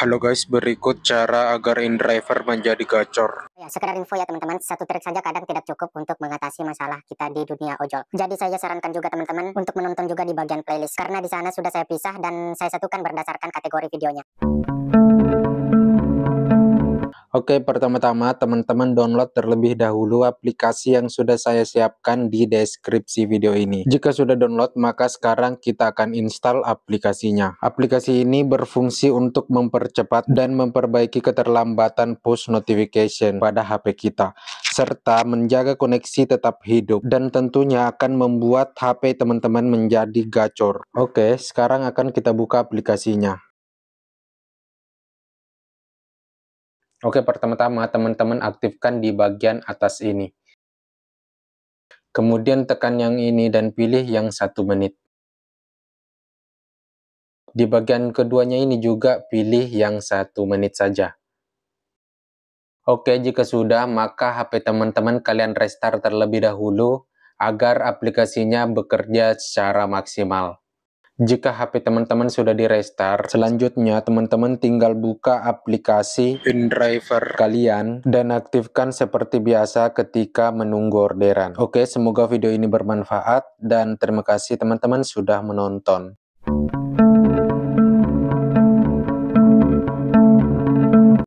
Halo guys, berikut cara agar in driver menjadi gacor. Ya, sekedar info ya teman-teman, satu trik saja kadang tidak cukup untuk mengatasi masalah kita di dunia ojol. Jadi saya sarankan juga teman-teman untuk menonton juga di bagian playlist karena di sana sudah saya pisah dan saya satukan berdasarkan kategori videonya. Oke, pertama-tama teman-teman download terlebih dahulu aplikasi yang sudah saya siapkan di deskripsi video ini. Jika sudah download, maka sekarang kita akan install aplikasinya. Aplikasi ini berfungsi untuk mempercepat dan memperbaiki keterlambatan push notification pada HP kita, serta menjaga koneksi tetap hidup dan tentunya akan membuat HP teman-teman menjadi gacor. Oke, sekarang akan kita buka aplikasinya. Oke, pertama-tama teman-teman aktifkan di bagian atas ini. Kemudian tekan yang ini dan pilih yang satu menit. Di bagian keduanya ini juga pilih yang satu menit saja. Oke, jika sudah, maka HP teman-teman kalian restart terlebih dahulu agar aplikasinya bekerja secara maksimal. Jika HP teman-teman sudah di restart, selanjutnya teman-teman tinggal buka aplikasi InDriver kalian dan aktifkan seperti biasa ketika menunggu orderan. Oke, semoga video ini bermanfaat dan terima kasih teman-teman sudah menonton.